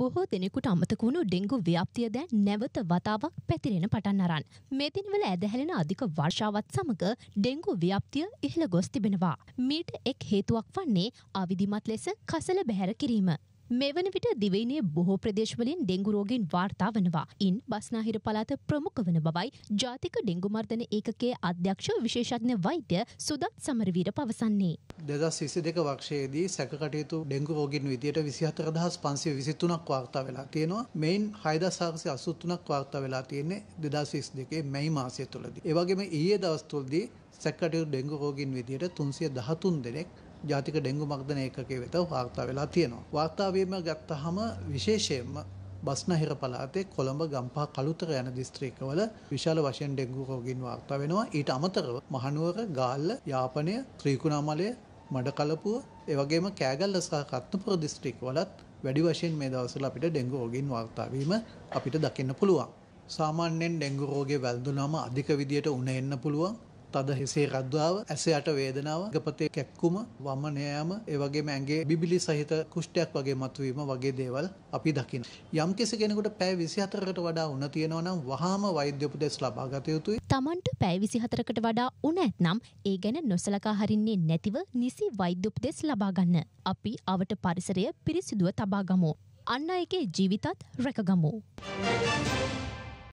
බොහෝ දෙනෙකුට අමතක වුණු ඩෙංගු ව්‍යාප්තිය දැන් නැවත වතාවක් පැතිරෙන පටන් අරන්. මේ දිනවල ඇදහැලෙන අධික වර්ෂාවත් සමග ඩෙංගු ව්‍යාප්තිය ඉහළ ගොස් තිබෙනවා. මීට එක් හේතුවක් වන්නේ අවිධිමත් ලෙස කසල බැහැර කිරීම. මෙවන විට දිවයිනේ බොහෝ ප්‍රදේශවලින් ඩෙංගු රෝගීන් වාර්තා වනවා. ඉන් බස්නාහිර පළාත ප්‍රමුඛ වන බවයි ජාතික ඩෙංගු මර්ධන ඒකකයේ අධ්‍යක්ෂ විශේෂඥ වෛද්‍ය සුදත් සමරවීර පවසන්නේ. 2022 වර්ෂයේදී සැකකටයුතු ඩෙංගු රෝගීන් විදියට 24523ක් වාර්තා වෙලා තියෙනවා. මෙයින් 6783ක් වාර්තා වෙලා තියෙන්නේ 2022 මැයි මාසය තුලදී. ඒ වගේම ඊයේ දවස් තුලදී සැකකටයුතු ඩෙංගු රෝගීන් විදියට 313 දෙනෙක් ජාතික ඩෙංගු මක්දන ඒකේ වෙත වාර්තා වෙලා තියෙනවා. වාර්තාවීම ගත්තහම විශේෂයෙන්ම බස්නහිර පලාතේ කොළඹ ගම්පහ කළුතර යන දිස්ත්‍රික්කවල විශාල වශයෙන් ඩෙංගු රෝගීන් වාර්තා වෙනවා. ඊට අමතරව මහනුවර, ගාල්ල, යාපනය, ත්‍රිකුණාමලය, මඩකලපුව, ඒ වගේම කෑගල්ල සහ රත්නපුර දිස්ත්‍රික්කවලත් වැඩි වශයෙන් මේ දවස්වල අපිට ඩෙංගු රෝගීන් වාර්තා වීම අපිට දකින්න පුළුවන්. සාමාන්‍යයෙන් ඩෙංගු රෝගේ වැළඳුනම අධික විදියට උණ එන්න පුළුවන්. තද හිසේ රද්දාව, ඇස යට වේදනාව, ගපතේ කැක්කුම, වම නෑම, ඒ වගේම ඇඟේ බිබිලි සහිත කුෂ්ඨයක් වගේ මතුවීම වගේ දේවල් අපි දකින. යම් කිසි කෙනෙකුට පැය 24කට වඩා උණ තියෙනවා නම් වහාම වෛද්‍ය උපදෙස් ලබා ගත යුතුයි. Tamanට පැය 24කට වඩා උණ ඇතනම් ඒ ගැන නොසලකා හරින්නේ නැතිව නිසි වෛද්‍ය උපදෙස් ලබා ගන්න. අපි අවට පරිසරය පිරිසිදුව තබා ගමු. අන්න එකේ ජීවිතත් රැකගමු.